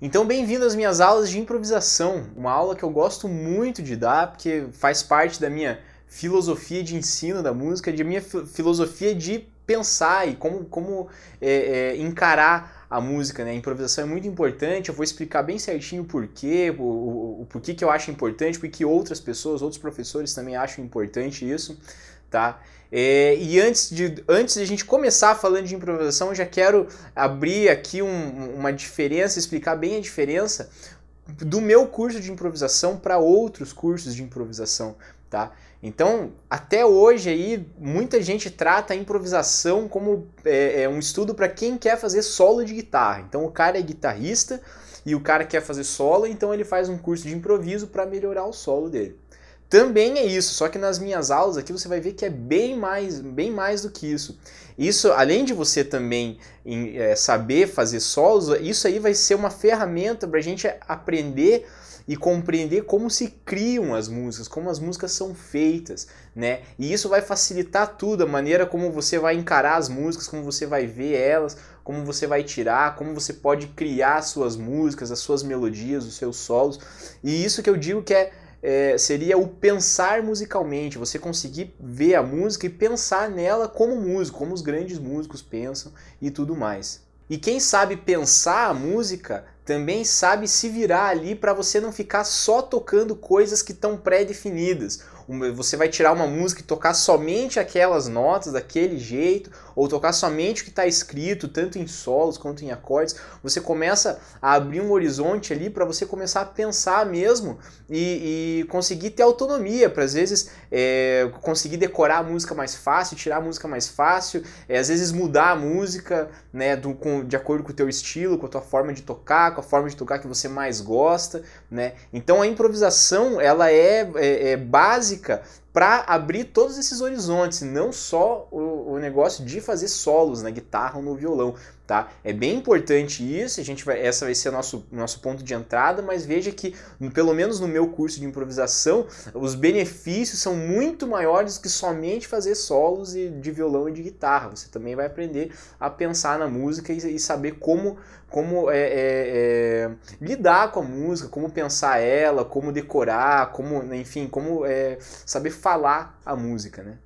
Então, bem-vindo às minhas aulas de improvisação, uma aula que eu gosto muito de dar, porque faz parte da minha filosofia de ensino da música, de minha filosofia de pensar e como, como é, é, encarar a música, né? A improvisação é muito importante, eu vou explicar bem certinho o porquê, o, o, o porquê que eu acho importante, porque outras pessoas, outros professores também acham importante isso tá? É, e antes de, antes de a gente começar falando de improvisação, já quero abrir aqui um, uma diferença, explicar bem a diferença do meu curso de improvisação para outros cursos de improvisação, tá? Então, até hoje aí, muita gente trata a improvisação como é, é um estudo para quem quer fazer solo de guitarra. Então, o cara é guitarrista e o cara quer fazer solo, então ele faz um curso de improviso para melhorar o solo dele. Também é isso, só que nas minhas aulas aqui você vai ver que é bem mais, bem mais do que isso. Isso, além de você também em, é, saber fazer solos, isso aí vai ser uma ferramenta para a gente aprender e compreender como se criam as músicas, como as músicas são feitas, né? E isso vai facilitar tudo, a maneira como você vai encarar as músicas, como você vai ver elas, como você vai tirar, como você pode criar suas músicas, as suas melodias, os seus solos. E isso que eu digo que é é, seria o pensar musicalmente, você conseguir ver a música e pensar nela como músico, como os grandes músicos pensam e tudo mais. E quem sabe pensar a música também sabe se virar ali para você não ficar só tocando coisas que estão pré-definidas. Você vai tirar uma música e tocar somente aquelas notas daquele jeito, ou tocar somente o que está escrito, tanto em solos quanto em acordes. Você começa a abrir um horizonte ali para você começar a pensar mesmo e, e conseguir ter autonomia para às vezes é, conseguir decorar a música mais fácil, tirar a música mais fácil, é, às vezes mudar a música né, do, com, de acordo com o teu estilo, com a tua forma de tocar com a forma de tocar que você mais gosta, né? Então a improvisação ela é, é, é básica para abrir todos esses horizontes, não só o, o, negócio de fazer solos na guitarra ou no violão, tá? É bem importante isso, a gente vai, essa vai ser nosso nosso ponto de entrada, mas veja que pelo menos no meu curso de improvisação, os benefícios são muito maiores que somente fazer solos e de violão e de guitarra. Você também vai aprender a pensar na música e, e saber como como é, é, é, lidar com a música, como pensar ela, como decorar, como né, enfim, como é, saber falar a música, né?